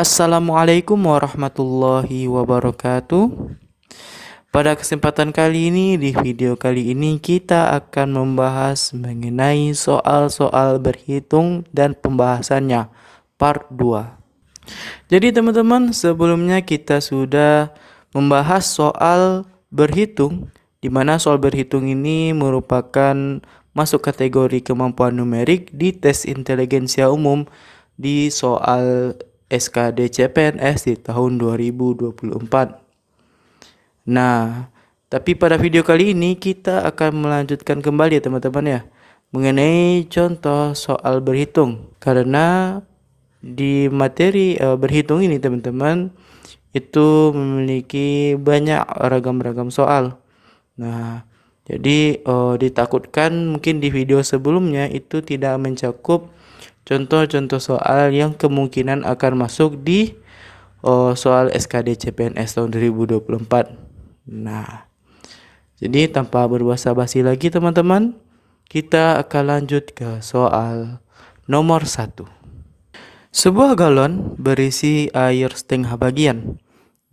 Assalamualaikum warahmatullahi wabarakatuh. Pada kesempatan kali ini, di video kali ini kita akan membahas mengenai soal-soal berhitung dan pembahasannya, part 2. Jadi teman-teman, sebelumnya kita sudah membahas soal berhitung, di mana soal berhitung ini merupakan masuk kategori kemampuan numerik di tes inteligensia umum di soal SKD CPNS di tahun 2024. Nah, tapi pada video kali ini kita akan melanjutkan kembali ya teman-teman ya mengenai contoh soal berhitung karena di materi uh, berhitung ini teman-teman itu memiliki banyak ragam-ragam soal. Nah, jadi uh, ditakutkan mungkin di video sebelumnya itu tidak mencakup contoh-contoh soal yang kemungkinan akan masuk di oh, soal SKD CPNS tahun 2024. Nah, jadi tanpa berbahasa basi lagi teman-teman, kita akan lanjut ke soal nomor satu. Sebuah galon berisi air setengah bagian.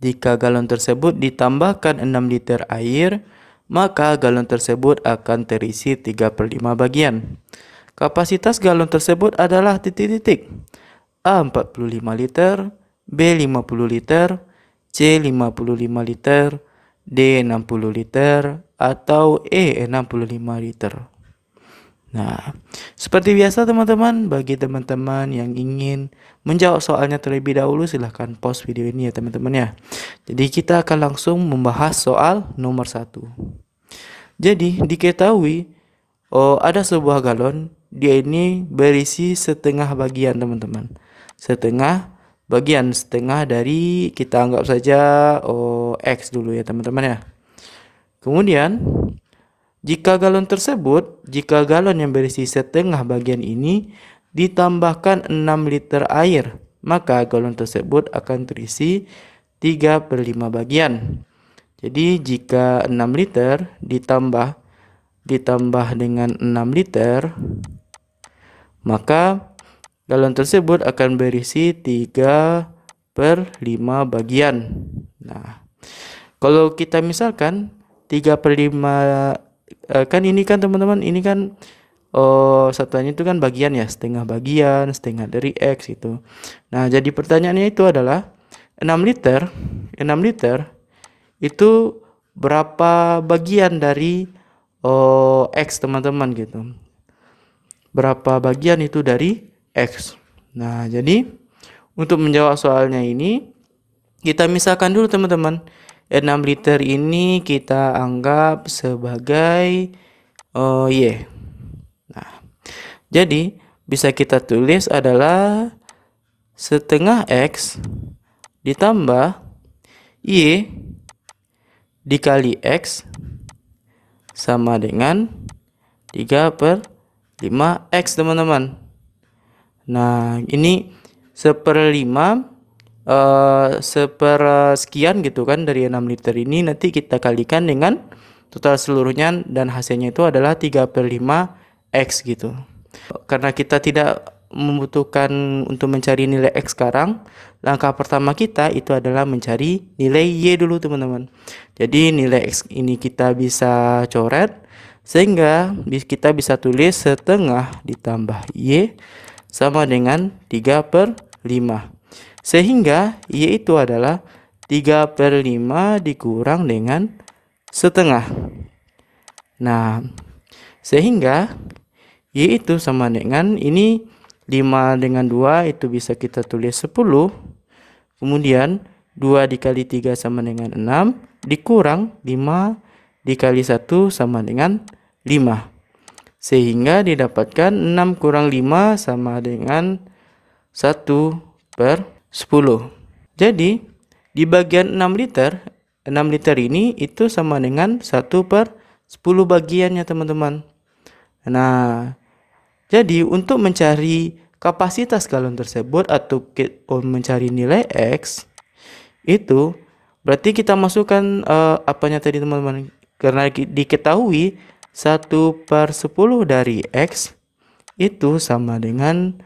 Jika galon tersebut ditambahkan 6 liter air, maka galon tersebut akan terisi 3 per 5 bagian. Kapasitas galon tersebut adalah titik-titik A 45 liter, B 50 liter, C 55 liter, D 60 liter, atau E 65 liter. Nah, seperti biasa teman-teman, bagi teman-teman yang ingin menjawab soalnya terlebih dahulu silahkan pause video ini ya teman-teman ya. Jadi kita akan langsung membahas soal nomor satu. Jadi diketahui oh, ada sebuah galon dia ini berisi setengah bagian teman-teman setengah bagian setengah dari kita anggap saja oh, X dulu ya teman-teman ya kemudian jika galon tersebut jika galon yang berisi setengah bagian ini ditambahkan 6 liter air maka galon tersebut akan terisi 3 per 5 bagian jadi jika 6 liter ditambah ditambah dengan 6 liter maka galon tersebut akan berisi 3 per 5 bagian. Nah, kalau kita misalkan 3 per 5, eh, kan ini kan teman-teman, ini kan oh, satuannya itu kan bagian ya, setengah bagian, setengah dari X itu. Nah, jadi pertanyaannya itu adalah 6 liter, 6 liter itu berapa bagian dari oh, X teman-teman gitu berapa bagian itu dari X. Nah, jadi untuk menjawab soalnya ini, kita misalkan dulu teman-teman. 6 liter ini kita anggap sebagai uh, Y. Nah, jadi bisa kita tulis adalah setengah X ditambah Y dikali X sama dengan 3 per 5x teman-teman nah ini seperlima eh, sepersekian gitu kan dari 6 liter ini nanti kita kalikan dengan total seluruhnya dan hasilnya itu adalah 3 per 5 X gitu karena kita tidak membutuhkan untuk mencari nilai X sekarang langkah pertama kita itu adalah mencari nilai Y dulu teman-teman jadi nilai X ini kita bisa coret sehingga kita bisa tulis setengah ditambah Y sama dengan 3 per 5. Sehingga Y itu adalah 3 per 5 dikurang dengan setengah. Nah, sehingga Y itu sama dengan ini 5 dengan 2 itu bisa kita tulis 10. Kemudian 2 dikali 3 sama dengan 6 dikurang 5 dikali 1 sama dengan 5 sehingga didapatkan 6 kurang 5 sama dengan 1 per 10 jadi di bagian 6 liter 6 liter ini itu sama dengan 1 per 10 bagiannya teman-teman nah jadi untuk mencari kapasitas galon tersebut atau oh, mencari nilai X itu berarti kita masukkan uh, apanya tadi teman-teman karena diketahui 1 per 10 dari X itu sama dengan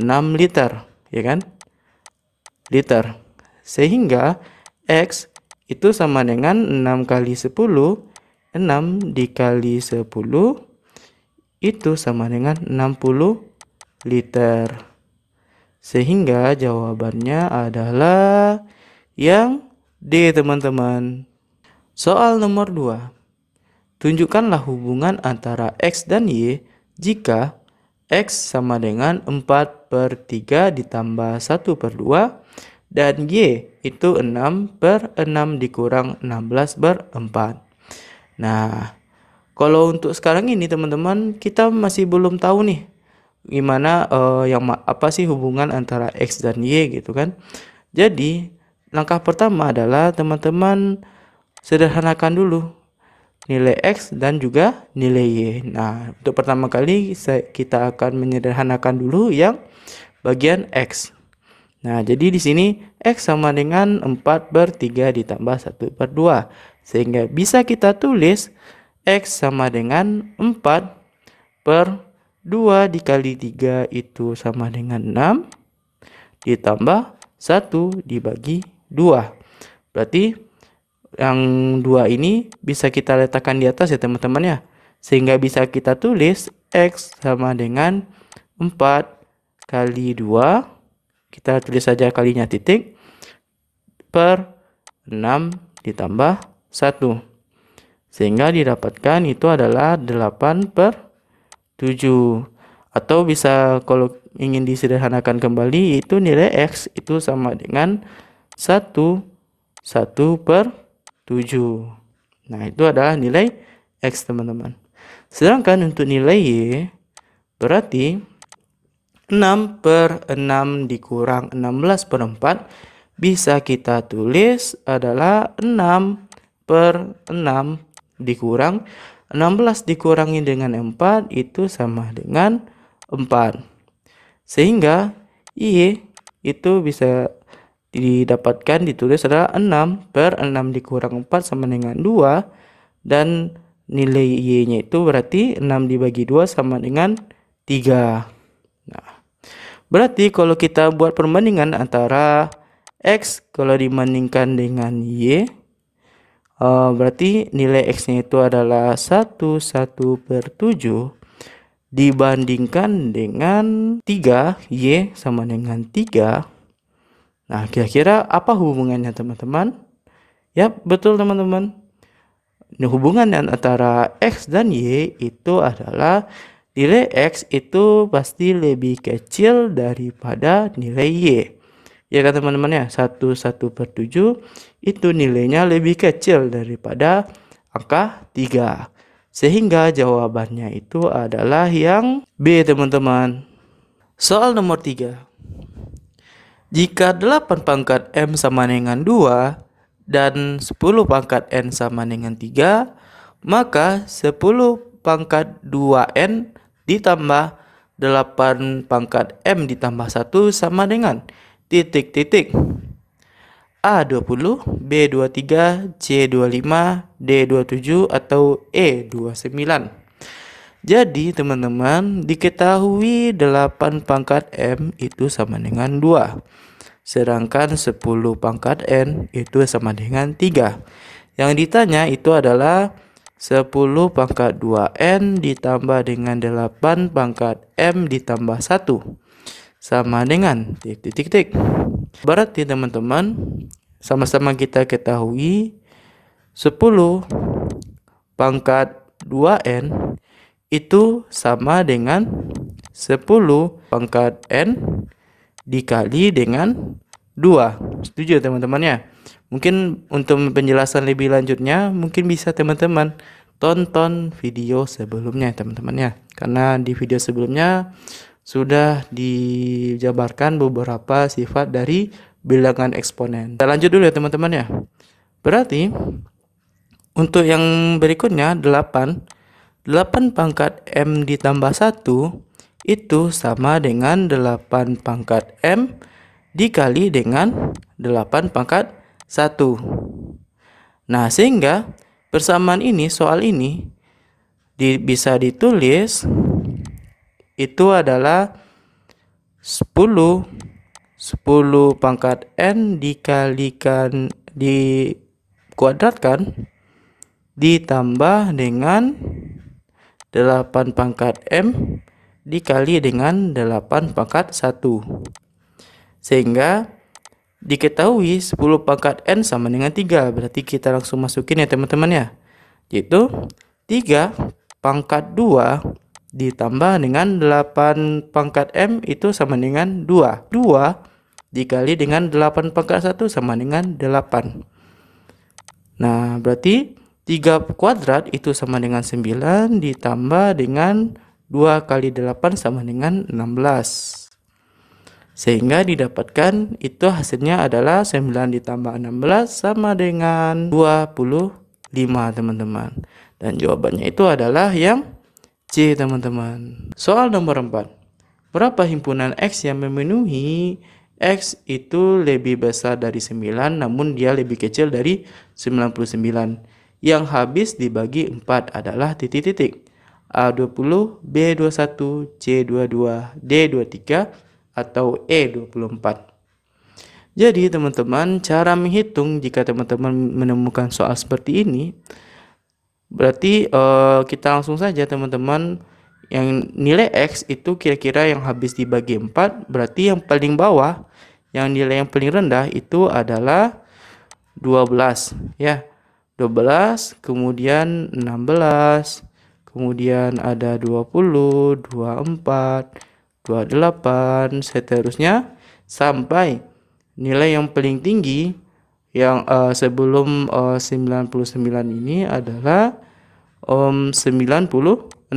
6 liter, ya kan? Liter. Sehingga X itu sama dengan 6 kali 10, 6 dikali 10 itu sama dengan 60 liter. Sehingga jawabannya adalah yang D teman-teman. Soal nomor 2. Tunjukkanlah hubungan antara X dan Y jika X sama dengan 4 per 3 ditambah 1 per 2 dan Y itu 6 per 6 dikurang 16 per 4. Nah, kalau untuk sekarang ini teman-teman kita masih belum tahu nih gimana uh, yang apa sih hubungan antara X dan Y gitu kan. Jadi, langkah pertama adalah teman-teman sederhanakan dulu nilai X dan juga nilai Y. Nah, untuk pertama kali kita akan menyederhanakan dulu yang bagian X. Nah, jadi di sini X sama dengan 4 per 3 ditambah 1 per 2. Sehingga bisa kita tulis X sama dengan 4 per 2 dikali 3 itu sama dengan 6 ditambah 1 dibagi 2. Berarti yang dua ini bisa kita letakkan di atas ya teman-teman ya. Sehingga bisa kita tulis X sama dengan 4 kali 2. Kita tulis saja kalinya titik. Per 6 ditambah 1. Sehingga didapatkan itu adalah 8 per 7. Atau bisa kalau ingin disederhanakan kembali itu nilai X itu sama dengan 1 1 per 7 7. Nah, itu adalah nilai X, teman-teman. Sedangkan untuk nilai Y, berarti 6 per 6 dikurang 16 per 4 bisa kita tulis adalah 6 per 6 dikurang 16 dikurangi dengan 4 itu sama dengan 4. Sehingga Y itu bisa didapatkan ditulis adalah 6 per 6 dikurang 4 sama dengan 2 dan nilai Y-nya itu berarti 6 dibagi 2 sama dengan 3 nah, berarti kalau kita buat perbandingan antara X kalau dibandingkan dengan Y uh, berarti nilai X-nya itu adalah 1, 1 per 7 dibandingkan dengan 3 Y sama dengan 3 Nah, kira-kira apa hubungannya teman-teman? Ya, betul teman-teman. Nah, hubungan antara X dan Y itu adalah nilai X itu pasti lebih kecil daripada nilai Y. Ya kan teman-teman ya, 1, 1 per 7 itu nilainya lebih kecil daripada angka 3. Sehingga jawabannya itu adalah yang B teman-teman. Soal nomor 3. Jika 8 pangkat M sama dengan 2 dan 10 pangkat N sama dengan 3, maka 10 pangkat 2N ditambah 8 pangkat M ditambah 1 sama dengan titik-titik. A20, B23, C25, D27, atau E29. Jadi teman-teman diketahui 8 pangkat M itu sama dengan 2 Sedangkan 10 pangkat N itu sama dengan 3 Yang ditanya itu adalah 10 pangkat 2N ditambah dengan 8 pangkat M ditambah 1 Sama dengan titik-titik Berarti teman-teman sama-sama kita ketahui 10 pangkat 2N itu sama dengan 10 pangkat N dikali dengan 2. Setuju ya, teman-temannya? Mungkin untuk penjelasan lebih lanjutnya mungkin bisa teman-teman tonton video sebelumnya teman-temannya. Karena di video sebelumnya sudah dijabarkan beberapa sifat dari bilangan eksponen. Kita lanjut dulu ya teman-teman ya. Berarti untuk yang berikutnya 8 8 pangkat M ditambah 1 itu sama dengan 8 pangkat M dikali dengan 8 pangkat 1. Nah, sehingga persamaan ini, soal ini di, bisa ditulis itu adalah 10 10 pangkat N dikalikan dikuadratkan ditambah dengan 8 pangkat M dikali dengan 8 pangkat 1. Sehingga diketahui 10 pangkat N sama dengan 3. Berarti kita langsung masukin ya teman-teman ya. Yaitu 3 pangkat 2 ditambah dengan 8 pangkat M itu sama dengan 2. 2 dikali dengan 8 pangkat 1 sama dengan 8. Nah, berarti 3 kuadrat itu sama dengan 9 ditambah dengan 2 kali 8 sama dengan 16. Sehingga didapatkan itu hasilnya adalah 9 ditambah 16 sama dengan 25 teman-teman. Dan jawabannya itu adalah yang C teman-teman. Soal nomor 4. Berapa himpunan X yang memenuhi X itu lebih besar dari 9 namun dia lebih kecil dari 99 yang habis dibagi 4 adalah titik-titik A20, B21, C22, D23, atau E24. Jadi teman-teman, cara menghitung jika teman-teman menemukan soal seperti ini, berarti uh, kita langsung saja teman-teman yang nilai X itu kira-kira yang habis dibagi 4, berarti yang paling bawah, yang nilai yang paling rendah itu adalah 12 ya. 12, kemudian 16, kemudian ada 20, 24, 28, seterusnya sampai nilai yang paling tinggi yang uh, sebelum eh, uh, 99 ini adalah um, 96.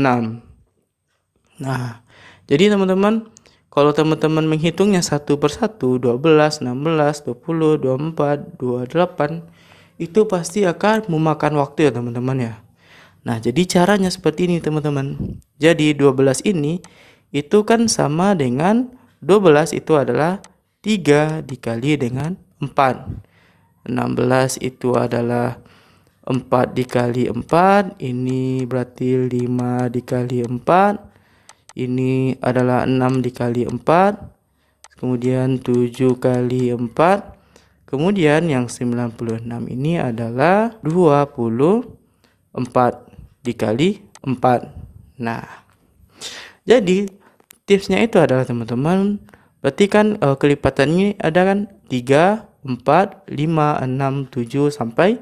Nah, jadi teman-teman, kalau teman-teman menghitungnya satu persatu, 12, 16, 20, 24, 28, itu pasti akan memakan waktu ya teman-teman ya. Nah, jadi caranya seperti ini teman-teman. Jadi 12 ini itu kan sama dengan 12 itu adalah 3 dikali dengan 4. 16 itu adalah 4 dikali 4, ini berarti 5 dikali 4, ini adalah 6 dikali 4, kemudian 7 kali 4, Kemudian yang 96 ini adalah 24 dikali 4. Nah, jadi tipsnya itu adalah teman-teman, berarti kan e, eh, ini ada kan 3, 4, 5, 6, 7 sampai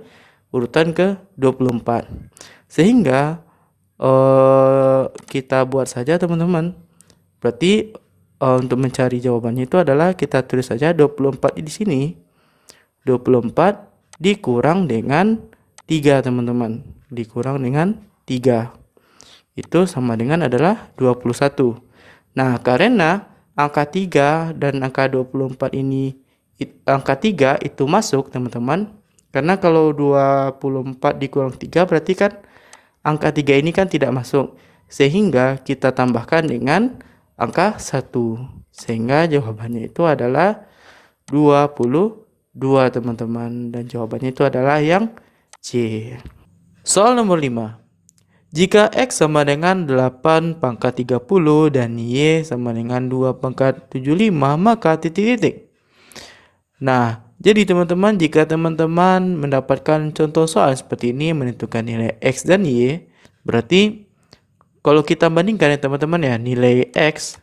urutan ke 24. Sehingga e, kita buat saja teman-teman. Berarti e, untuk mencari jawabannya itu adalah kita tulis saja 24 di sini 24 dikurang dengan 3 teman-teman dikurang dengan 3 itu sama dengan adalah 21 nah karena angka 3 dan angka 24 ini angka 3 itu masuk teman-teman karena kalau 24 dikurang 3 berarti kan angka 3 ini kan tidak masuk sehingga kita tambahkan dengan angka 1 sehingga jawabannya itu adalah 21 dua teman-teman dan jawabannya itu adalah yang C. Soal nomor 5. Jika X sama dengan 8 pangkat 30 dan Y sama dengan 2 pangkat 75 maka titik-titik. Nah, jadi teman-teman jika teman-teman mendapatkan contoh soal seperti ini menentukan nilai X dan Y, berarti kalau kita bandingkan ya teman-teman ya nilai X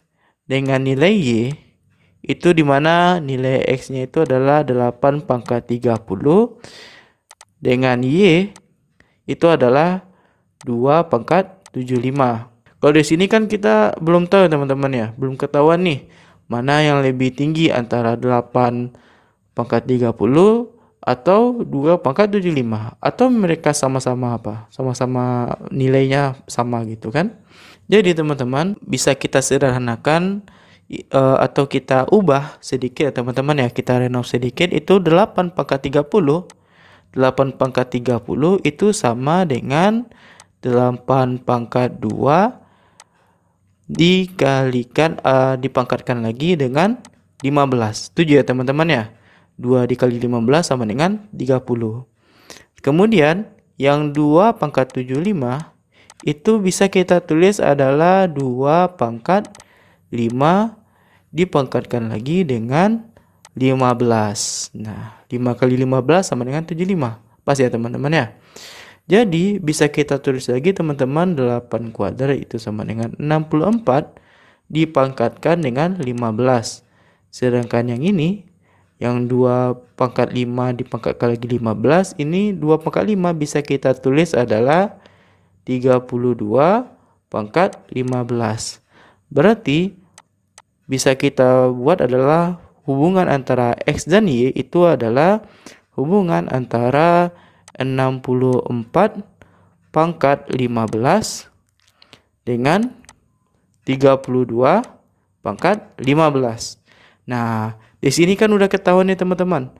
dengan nilai Y, itu dimana nilai X-nya itu adalah 8 pangkat 30 dengan Y itu adalah 2 pangkat 75. Kalau di sini kan kita belum tahu teman-teman ya, belum ketahuan nih mana yang lebih tinggi antara 8 pangkat 30 atau 2 pangkat 75 atau mereka sama-sama apa? Sama-sama nilainya sama gitu kan. Jadi teman-teman bisa kita sederhanakan uh, atau kita ubah sedikit teman-teman ya kita renov sedikit itu 8 pangkat 30 8 pangkat 30 itu sama dengan 8 pangkat 2 dikalikan uh, dipangkatkan lagi dengan 15 7 ya teman-teman ya 2 dikali 15 sama dengan 30 kemudian yang 2 pangkat 75 itu bisa kita tulis adalah 2 pangkat 5 dipangkatkan lagi dengan 15. Nah, 5 kali 15 sama dengan 75. Pas ya teman-teman ya. Jadi bisa kita tulis lagi teman-teman 8 kuadrat itu sama dengan 64 dipangkatkan dengan 15. Sedangkan yang ini yang 2 pangkat 5 dipangkatkan lagi 15 ini 2 pangkat 5 bisa kita tulis adalah 32 pangkat 15. Berarti bisa kita buat adalah hubungan antara X dan Y itu adalah hubungan antara 64 pangkat 15 dengan 32 pangkat 15. Nah, di sini kan udah ketahuan nih teman-teman.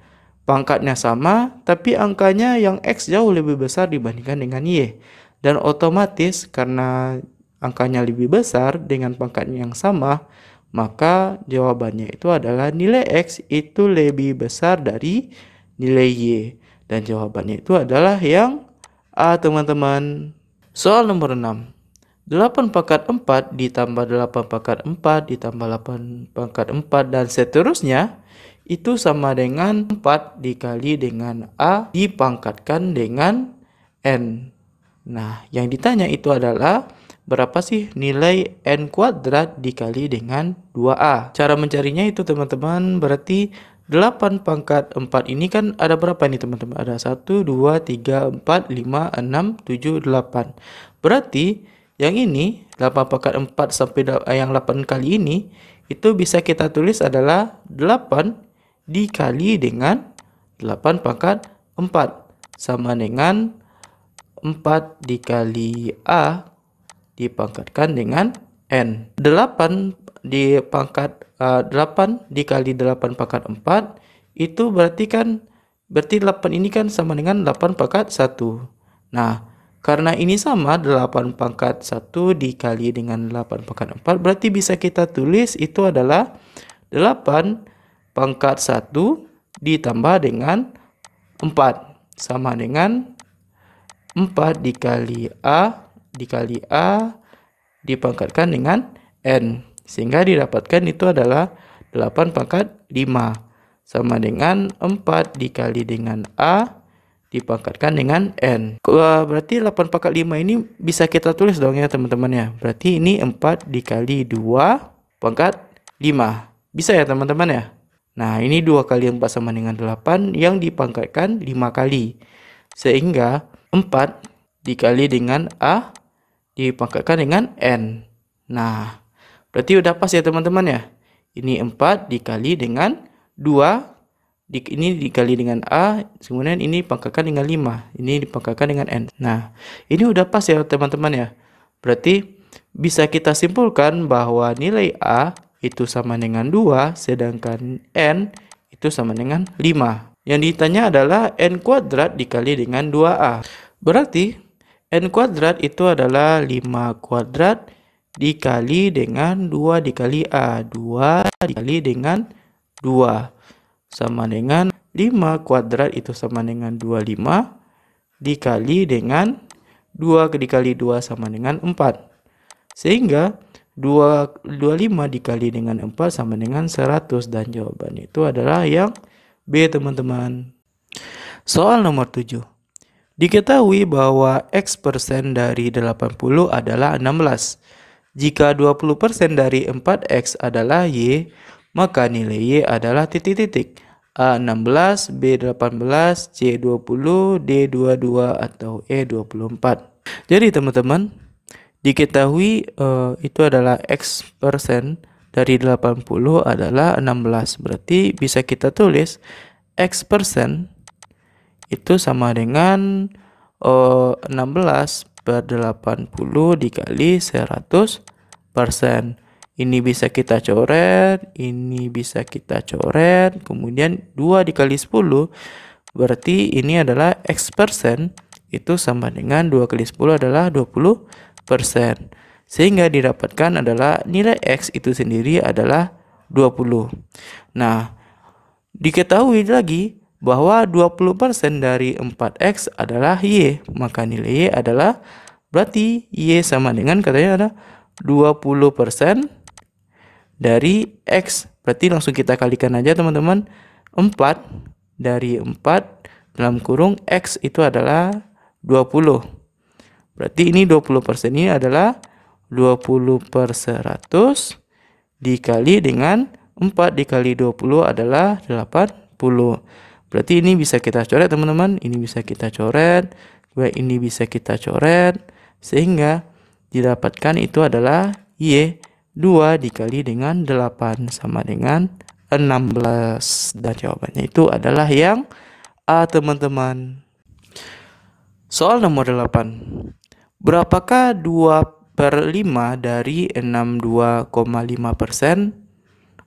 Pangkatnya sama, tapi angkanya yang X jauh lebih besar dibandingkan dengan Y. Dan otomatis karena angkanya lebih besar dengan pangkatnya yang sama, maka jawabannya itu adalah nilai X itu lebih besar dari nilai Y. Dan jawabannya itu adalah yang A teman-teman. Soal nomor 6. 8 pangkat 4 ditambah 8 pangkat 4 ditambah 8 pangkat 4 dan seterusnya itu sama dengan 4 dikali dengan A dipangkatkan dengan N. Nah, yang ditanya itu adalah berapa sih nilai n kuadrat dikali dengan 2a. Cara mencarinya itu teman-teman berarti 8 pangkat 4 ini kan ada berapa nih teman-teman? Ada 1, 2, 3, 4, 5, 6, 7, 8. Berarti yang ini 8 pangkat 4 sampai eh, yang 8 kali ini itu bisa kita tulis adalah 8 dikali dengan 8 pangkat 4 sama dengan 4 dikali A dipangkatkan dengan n. 8 dipangkat uh, eh, 8 dikali 8 pangkat 4 itu berarti kan berarti 8 ini kan sama dengan 8 pangkat 1. Nah, karena ini sama 8 pangkat 1 dikali dengan 8 pangkat 4 berarti bisa kita tulis itu adalah 8 pangkat 1 ditambah dengan 4 sama dengan 4 dikali A dikali A dipangkatkan dengan N. Sehingga didapatkan itu adalah 8 pangkat 5. Sama dengan 4 dikali dengan A dipangkatkan dengan N. Eh, berarti 8 pangkat 5 ini bisa kita tulis dong ya teman-teman ya. Berarti ini 4 dikali 2 pangkat 5. Bisa ya teman-teman ya. Nah ini 2 kali 4 sama dengan 8 yang dipangkatkan 5 kali. Sehingga 4 dikali dengan A dipangkatkan dengan N. Nah, berarti udah pas ya teman-teman ya. Ini 4 dikali dengan 2, di, ini dikali dengan A, kemudian ini pangkatkan dengan 5, ini dipangkatkan dengan N. Nah, ini udah pas ya teman-teman ya. Berarti bisa kita simpulkan bahwa nilai A itu sama dengan 2, sedangkan N itu sama dengan 5. Yang ditanya adalah N kuadrat dikali dengan 2A. Berarti N kuadrat itu adalah 5 kuadrat dikali dengan 2 dikali A. 2 dikali dengan 2 sama dengan 5 kuadrat itu sama dengan 25 dikali dengan 2 dikali 2 sama dengan 4. Sehingga 2, 25 dikali dengan 4 sama dengan 100 dan jawaban itu adalah yang B teman-teman. Soal nomor 7. Diketahui bahwa X% dari 80 adalah 16. Jika 20% dari 4X adalah Y, maka nilai Y adalah titik-titik. A 16, B 18, C 20, D 22 atau E 24. Jadi teman-teman, diketahui uh, itu adalah X% dari 80 adalah 16. Berarti bisa kita tulis X% persen itu sama dengan oh, eh, 16 per 80 dikali 100 persen. Ini bisa kita coret, ini bisa kita coret, kemudian 2 dikali 10 berarti ini adalah X persen itu sama dengan 2 kali 10 adalah 20 persen. Sehingga didapatkan adalah nilai X itu sendiri adalah 20. Nah, diketahui lagi bahwa 20% dari 4x adalah y, maka nilai y adalah berarti y sama dengan katanya ada 20% dari x. Berarti langsung kita kalikan aja teman-teman. 4 dari 4 dalam kurung x itu adalah 20. Berarti ini 20% ini adalah 20 per 100 dikali dengan 4 dikali 20 adalah 80. Berarti ini bisa kita coret teman-teman, ini bisa kita coret, juga ini bisa kita coret, sehingga didapatkan itu adalah Y 2 dikali dengan 8 sama dengan 16 dan jawabannya itu adalah yang A teman-teman soal nomor 8 berapakah 2 per 5 dari 62,5 persen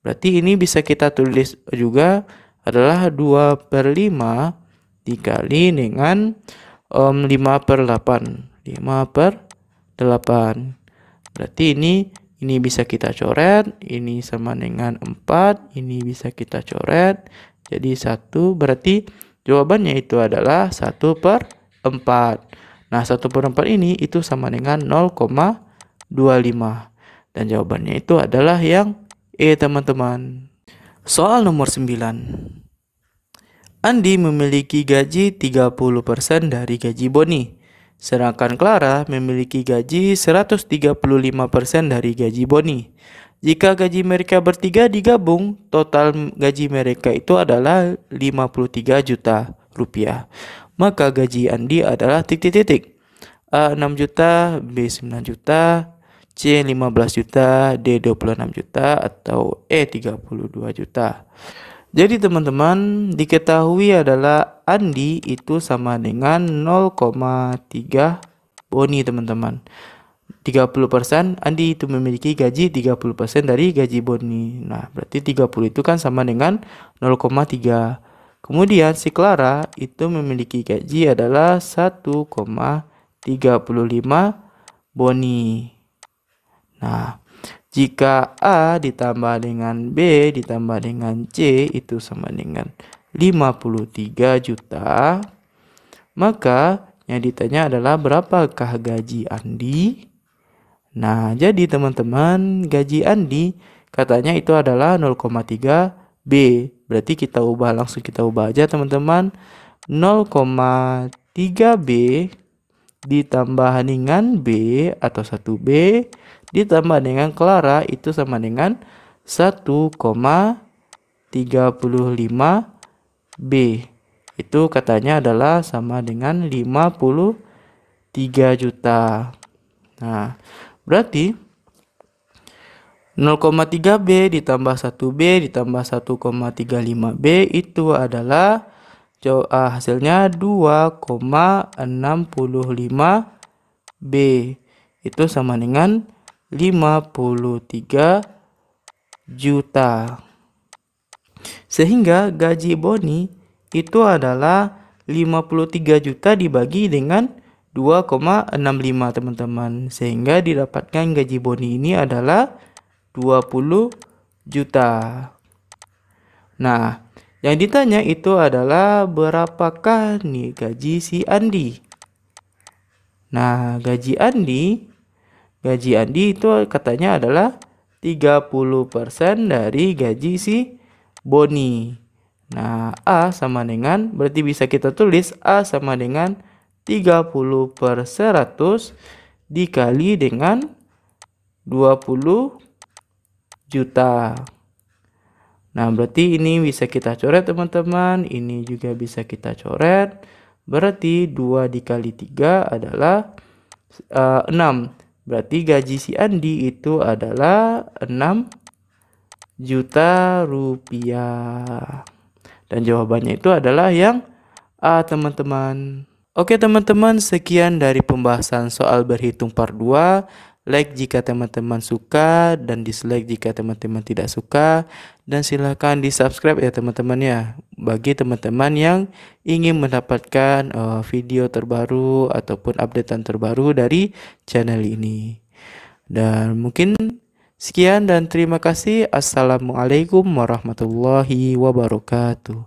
Berarti ini bisa kita tulis juga adalah 2 per 5 dikali dengan um, 5 per 8. 5 per 8. Berarti ini ini bisa kita coret, ini sama dengan 4, ini bisa kita coret. Jadi 1 berarti jawabannya itu adalah 1 per 4. Nah 1 per 4 ini itu sama dengan 0,25. Dan jawabannya itu adalah yang Oke eh, teman-teman, soal nomor 9. Andi memiliki gaji 30% dari gaji Boni, sedangkan Clara memiliki gaji 135% dari gaji Boni. Jika gaji mereka bertiga digabung, total gaji mereka itu adalah 53 juta rupiah. Maka gaji Andi adalah titik-titik. A 6 juta, B 9 juta, C 15 juta, D 26 juta atau E 32 juta. Jadi teman-teman diketahui adalah Andi itu sama dengan 0,3 boni teman-teman. 30% Andi itu memiliki gaji 30% dari gaji boni. Nah, berarti 30 itu kan sama dengan 0,3. Kemudian si Clara itu memiliki gaji adalah 1,35 boni. Nah, jika A ditambah dengan B ditambah dengan C itu sama dengan 53 juta, maka yang ditanya adalah berapakah gaji Andi? Nah, jadi teman-teman, gaji Andi katanya itu adalah 0,3 B. Berarti kita ubah langsung kita ubah aja teman-teman. 0,3 B ditambah dengan B atau 1B ditambah dengan Clara itu sama dengan 1,35 B. Itu katanya adalah sama dengan 53 juta. Nah, berarti 0,3B ditambah 1B ditambah 1,35B itu adalah ah, hasilnya 2,65B. Itu sama dengan 53 juta. Sehingga gaji Boni itu adalah 53 juta dibagi dengan 2,65 teman-teman. Sehingga didapatkan gaji Boni ini adalah 20 juta. Nah, yang ditanya itu adalah berapakah nih gaji si Andi? Nah, gaji Andi gaji Andi itu katanya adalah 30% dari gaji si Boni. Nah, A sama dengan berarti bisa kita tulis A sama dengan 30 per 100 dikali dengan 20 juta. Nah, berarti ini bisa kita coret teman-teman. Ini juga bisa kita coret. Berarti 2 dikali 3 adalah uh, eh, 6. Berarti gaji si Andi itu adalah 6 juta rupiah. Dan jawabannya itu adalah yang A teman-teman. Oke teman-teman, sekian dari pembahasan soal berhitung part 2 like jika teman-teman suka dan dislike jika teman-teman tidak suka dan silahkan di subscribe ya teman-teman ya bagi teman-teman yang ingin mendapatkan uh, video terbaru ataupun updatean terbaru dari channel ini dan mungkin sekian dan terima kasih assalamualaikum warahmatullahi wabarakatuh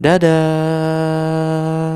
dadah